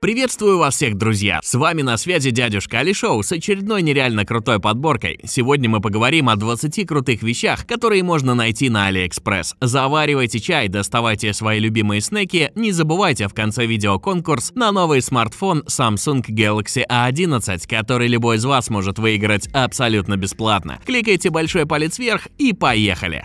Приветствую вас всех, друзья! С вами на связи дядюшка Али Шоу с очередной нереально крутой подборкой. Сегодня мы поговорим о 20 крутых вещах, которые можно найти на Алиэкспресс. Заваривайте чай, доставайте свои любимые снеки, не забывайте в конце видео конкурс на новый смартфон Samsung Galaxy A11, который любой из вас может выиграть абсолютно бесплатно. Кликайте большой палец вверх и поехали!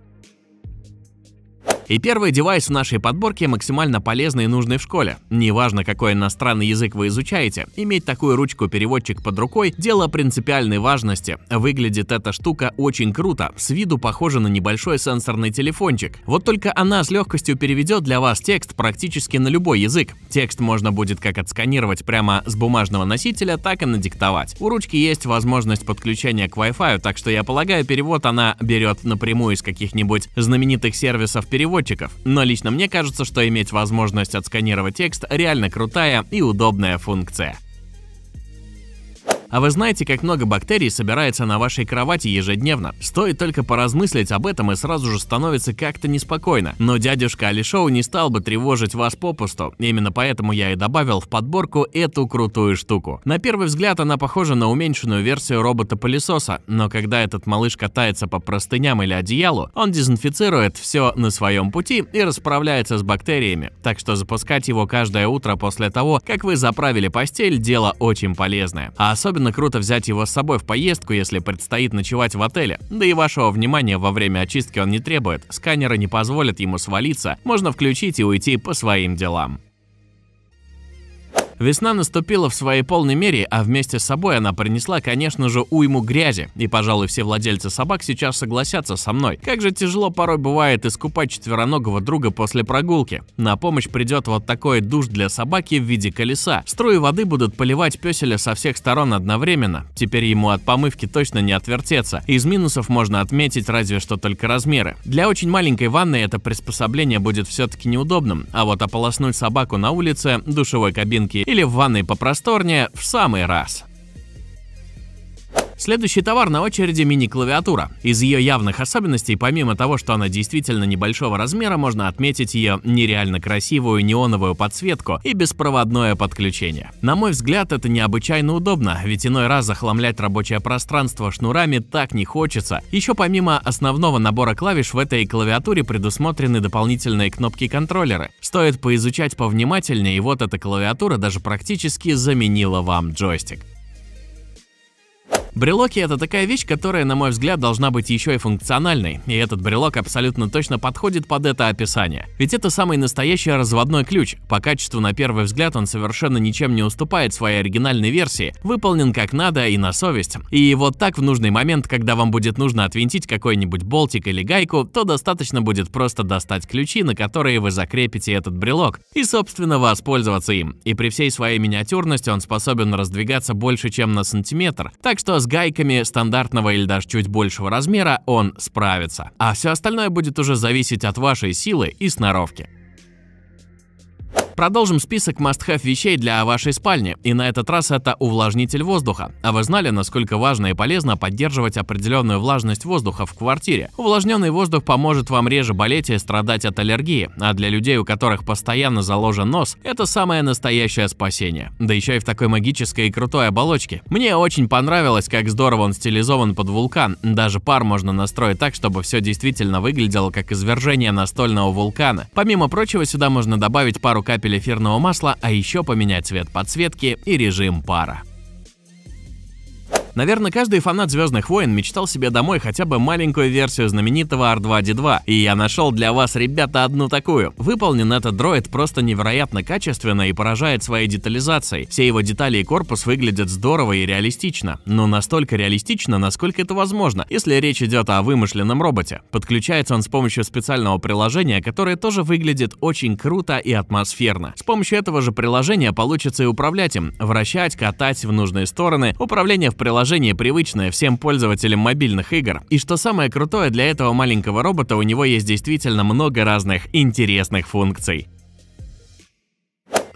И первый девайс в нашей подборке максимально полезный и нужный в школе. Неважно, какой иностранный язык вы изучаете, иметь такую ручку-переводчик под рукой – дело принципиальной важности. Выглядит эта штука очень круто, с виду похожа на небольшой сенсорный телефончик. Вот только она с легкостью переведет для вас текст практически на любой язык. Текст можно будет как отсканировать прямо с бумажного носителя, так и надиктовать. У ручки есть возможность подключения к Wi-Fi, так что я полагаю, перевод она берет напрямую из каких-нибудь знаменитых сервисов перевода разработчиков. Но лично мне кажется, что иметь возможность отсканировать текст реально крутая и удобная функция. А вы знаете, как много бактерий собирается на вашей кровати ежедневно? Стоит только поразмыслить об этом и сразу же становится как-то неспокойно. Но дядюшка Алишоу не стал бы тревожить вас попусту. Именно поэтому я и добавил в подборку эту крутую штуку. На первый взгляд она похожа на уменьшенную версию робота-пылесоса, но когда этот малыш катается по простыням или одеялу, он дезинфицирует все на своем пути и расправляется с бактериями. Так что запускать его каждое утро после того, как вы заправили постель, дело очень полезное. А особенно Особенно круто взять его с собой в поездку, если предстоит ночевать в отеле. Да и вашего внимания во время очистки он не требует, сканеры не позволят ему свалиться, можно включить и уйти по своим делам. Весна наступила в своей полной мере, а вместе с собой она принесла, конечно же, уйму грязи. И, пожалуй, все владельцы собак сейчас согласятся со мной. Как же тяжело порой бывает искупать четвероногого друга после прогулки. На помощь придет вот такой душ для собаки в виде колеса. Струи воды будут поливать песеля со всех сторон одновременно. Теперь ему от помывки точно не отвертеться. Из минусов можно отметить разве что только размеры. Для очень маленькой ванны это приспособление будет все-таки неудобным, а вот ополоснуть собаку на улице, душевой кабинке или в ванной попросторнее в самый раз. Следующий товар на очереди мини-клавиатура. Из ее явных особенностей, помимо того, что она действительно небольшого размера, можно отметить ее нереально красивую неоновую подсветку и беспроводное подключение. На мой взгляд, это необычайно удобно, ведь иной раз захламлять рабочее пространство шнурами так не хочется. Еще помимо основного набора клавиш в этой клавиатуре предусмотрены дополнительные кнопки контроллеры. Стоит поизучать повнимательнее, и вот эта клавиатура даже практически заменила вам джойстик. Брелоки это такая вещь, которая, на мой взгляд, должна быть еще и функциональной, и этот брелок абсолютно точно подходит под это описание. Ведь это самый настоящий разводной ключ, по качеству на первый взгляд он совершенно ничем не уступает своей оригинальной версии, выполнен как надо и на совесть. И вот так в нужный момент, когда вам будет нужно отвинтить какой-нибудь болтик или гайку, то достаточно будет просто достать ключи, на которые вы закрепите этот брелок, и собственно воспользоваться им. И при всей своей миниатюрности он способен раздвигаться больше, чем на сантиметр, так что с гайками стандартного или даже чуть большего размера он справится, а все остальное будет уже зависеть от вашей силы и сноровки. Продолжим список must-have вещей для вашей спальни, и на этот раз это увлажнитель воздуха. А вы знали, насколько важно и полезно поддерживать определенную влажность воздуха в квартире? Увлажненный воздух поможет вам реже болеть и страдать от аллергии, а для людей, у которых постоянно заложен нос, это самое настоящее спасение. Да еще и в такой магической и крутой оболочке. Мне очень понравилось, как здорово он стилизован под вулкан. Даже пар можно настроить так, чтобы все действительно выглядело как извержение настольного вулкана. Помимо прочего, сюда можно добавить пару капель капель эфирного масла, а еще поменять цвет подсветки и режим пара. Наверное, каждый фанат «Звездных войн» мечтал себе домой хотя бы маленькую версию знаменитого R2-D2, и я нашел для вас, ребята, одну такую. Выполнен этот дроид просто невероятно качественно и поражает своей детализацией. Все его детали и корпус выглядят здорово и реалистично, но настолько реалистично, насколько это возможно, если речь идет о вымышленном роботе. Подключается он с помощью специального приложения, которое тоже выглядит очень круто и атмосферно. С помощью этого же приложения получится и управлять им, вращать, катать в нужные стороны. Управление в приложении приложение привычное всем пользователям мобильных игр. И что самое крутое, для этого маленького робота у него есть действительно много разных интересных функций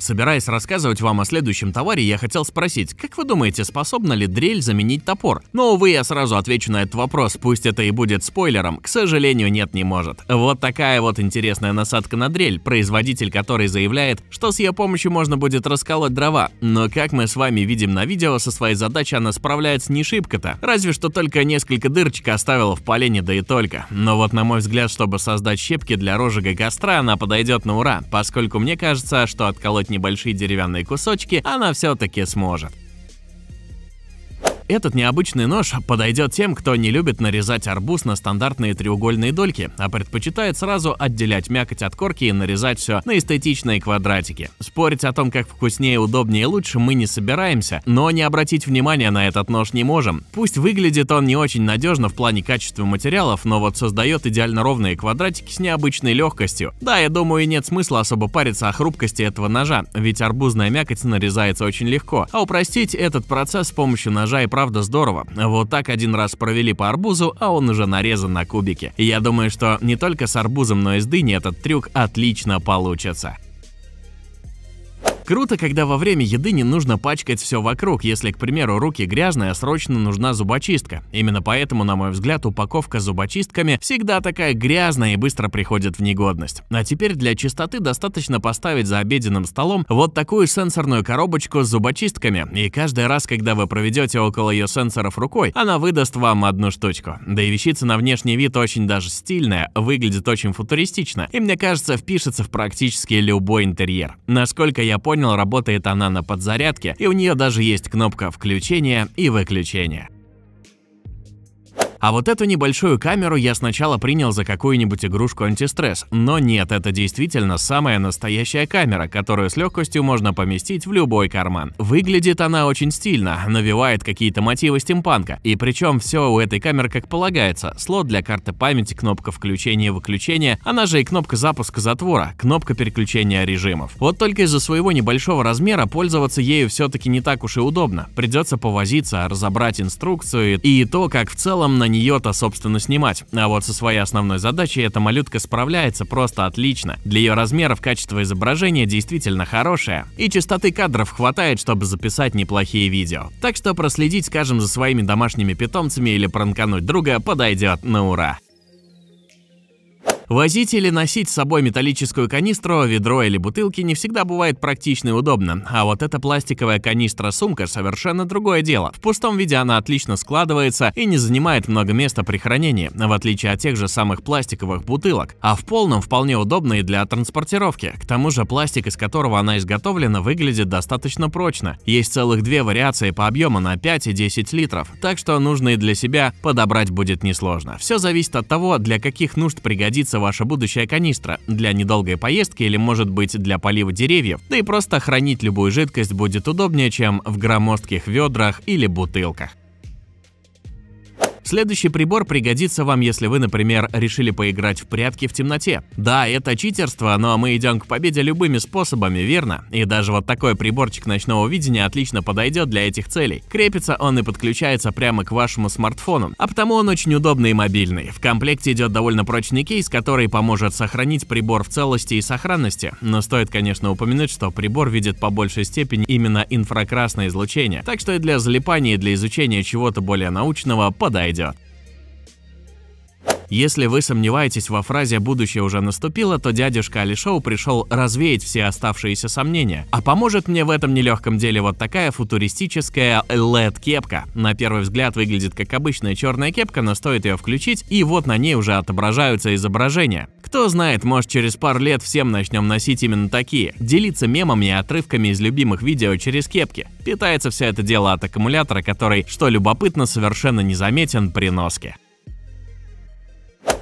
собираясь рассказывать вам о следующем товаре, я хотел спросить, как вы думаете, способна ли дрель заменить топор? Но, увы, я сразу отвечу на этот вопрос, пусть это и будет спойлером, к сожалению, нет, не может. Вот такая вот интересная насадка на дрель, производитель которой заявляет, что с ее помощью можно будет расколоть дрова. Но как мы с вами видим на видео, со своей задачей она справляется не шибко-то, разве что только несколько дырочек оставила в полене, да и только. Но вот на мой взгляд, чтобы создать щепки для розжига костра, она подойдет на ура, поскольку мне кажется, что отколоть не небольшие деревянные кусочки, она все-таки сможет. Этот необычный нож подойдет тем, кто не любит нарезать арбуз на стандартные треугольные дольки, а предпочитает сразу отделять мякоть от корки и нарезать все на эстетичные квадратики. Спорить о том, как вкуснее, удобнее и лучше мы не собираемся, но не обратить внимания на этот нож не можем. Пусть выглядит он не очень надежно в плане качества материалов, но вот создает идеально ровные квадратики с необычной легкостью. Да, я думаю, нет смысла особо париться о хрупкости этого ножа, ведь арбузная мякоть нарезается очень легко, а упростить этот процесс с помощью ножа и правда здорово. Вот так один раз провели по арбузу, а он уже нарезан на кубики. Я думаю, что не только с арбузом, но и с дыней этот трюк отлично получится. Круто, когда во время еды не нужно пачкать все вокруг, если, к примеру, руки грязные, а срочно нужна зубочистка. Именно поэтому, на мой взгляд, упаковка с зубочистками всегда такая грязная и быстро приходит в негодность. А теперь для чистоты достаточно поставить за обеденным столом вот такую сенсорную коробочку с зубочистками, и каждый раз, когда вы проведете около ее сенсоров рукой, она выдаст вам одну штучку. Да и вещица на внешний вид очень даже стильная, выглядит очень футуристично, и мне кажется, впишется в практически любой интерьер. Насколько я понял, понял, работает она на подзарядке, и у нее даже есть кнопка включения и выключения. А вот эту небольшую камеру я сначала принял за какую-нибудь игрушку антистресс, но нет, это действительно самая настоящая камера, которую с легкостью можно поместить в любой карман. Выглядит она очень стильно, навевает какие-то мотивы стимпанка, и причем все у этой камеры как полагается. Слот для карты памяти, кнопка включения и выключения, она же и кнопка запуска затвора, кнопка переключения режимов. Вот только из-за своего небольшого размера пользоваться ею все-таки не так уж и удобно. Придется повозиться, разобрать инструкцию и то, как в целом на ней нее-то, собственно, снимать. А вот со своей основной задачей эта малютка справляется просто отлично. Для ее размеров качество изображения действительно хорошее, и частоты кадров хватает, чтобы записать неплохие видео. Так что проследить, скажем, за своими домашними питомцами или пранкануть друга подойдет на ура. Возить или носить с собой металлическую канистру, ведро или бутылки не всегда бывает практично и удобно, а вот эта пластиковая канистра-сумка совершенно другое дело. В пустом виде она отлично складывается и не занимает много места при хранении, в отличие от тех же самых пластиковых бутылок, а в полном вполне удобно и для транспортировки. К тому же пластик, из которого она изготовлена, выглядит достаточно прочно. Есть целых две вариации по объему на 5 и 10 литров, так что нужные для себя подобрать будет несложно. Все зависит от того, для каких нужд пригодится пригодится ваша будущая канистра для недолгой поездки или, может быть, для полива деревьев, да и просто хранить любую жидкость будет удобнее, чем в громоздких ведрах или бутылках. Следующий прибор пригодится вам, если вы, например, решили поиграть в прятки в темноте. Да, это читерство, но мы идем к победе любыми способами, верно? И даже вот такой приборчик ночного видения отлично подойдет для этих целей. Крепится он и подключается прямо к вашему смартфону, а потому он очень удобный и мобильный. В комплекте идет довольно прочный кейс, который поможет сохранить прибор в целости и сохранности. Но стоит, конечно, упомянуть, что прибор видит по большей степени именно инфракрасное излучение, так что и для залипания и для изучения чего-то более научного подойдет идет. Если вы сомневаетесь во фразе «будущее уже наступило», то дядюшка Алишоу пришел развеять все оставшиеся сомнения. А поможет мне в этом нелегком деле вот такая футуристическая LED-кепка. На первый взгляд выглядит как обычная черная кепка, но стоит ее включить, и вот на ней уже отображаются изображения. Кто знает, может через пару лет всем начнем носить именно такие. Делиться мемами и отрывками из любимых видео через кепки. Питается все это дело от аккумулятора, который, что любопытно, совершенно не заметен при носке.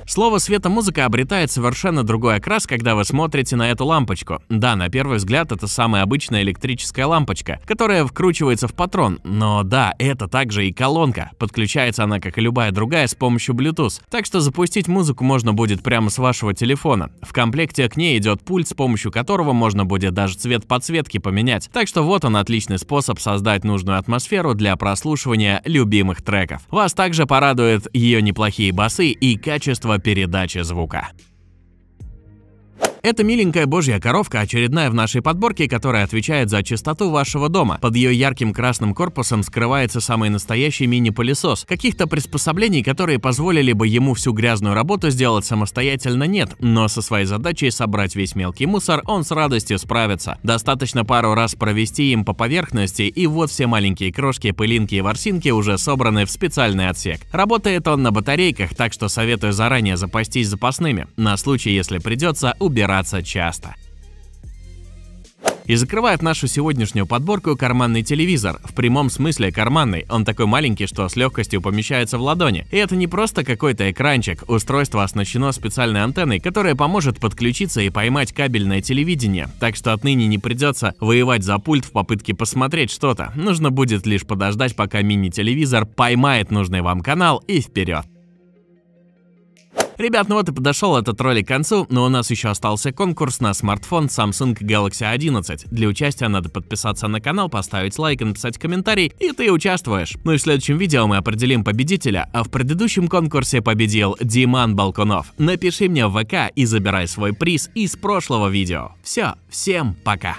Слово «светомузыка» обретает совершенно другой окрас, когда вы смотрите на эту лампочку. Да, на первый взгляд это самая обычная электрическая лампочка, которая вкручивается в патрон, но да, это также и колонка. Подключается она, как и любая другая, с помощью Bluetooth, так что запустить музыку можно будет прямо с вашего телефона. В комплекте к ней идет пульт, с помощью которого можно будет даже цвет подсветки поменять, так что вот он отличный способ создать нужную атмосферу для прослушивания любимых треков. Вас также порадуют ее неплохие басы и качество передачи звука. Это миленькая божья коровка, очередная в нашей подборке, которая отвечает за чистоту вашего дома. Под ее ярким красным корпусом скрывается самый настоящий мини-пылесос. Каких-то приспособлений, которые позволили бы ему всю грязную работу сделать самостоятельно, нет, но со своей задачей собрать весь мелкий мусор он с радостью справится. Достаточно пару раз провести им по поверхности, и вот все маленькие крошки, пылинки и ворсинки уже собраны в специальный отсек. Работает он на батарейках, так что советую заранее запастись запасными, на случай, если придется убирать браться часто. И закрывает нашу сегодняшнюю подборку карманный телевизор. В прямом смысле карманный. Он такой маленький, что с легкостью помещается в ладони. И это не просто какой-то экранчик. Устройство оснащено специальной антенной, которая поможет подключиться и поймать кабельное телевидение. Так что отныне не придется воевать за пульт в попытке посмотреть что-то. Нужно будет лишь подождать, пока мини-телевизор поймает нужный вам канал и вперед. Ребят, ну вот и подошел этот ролик к концу, но у нас еще остался конкурс на смартфон Samsung Galaxy 11. Для участия надо подписаться на канал, поставить лайк и написать комментарий, и ты участвуешь. Ну и в следующем видео мы определим победителя, а в предыдущем конкурсе победил Диман Балкунов. Напиши мне в ВК и забирай свой приз из прошлого видео. Все, всем пока!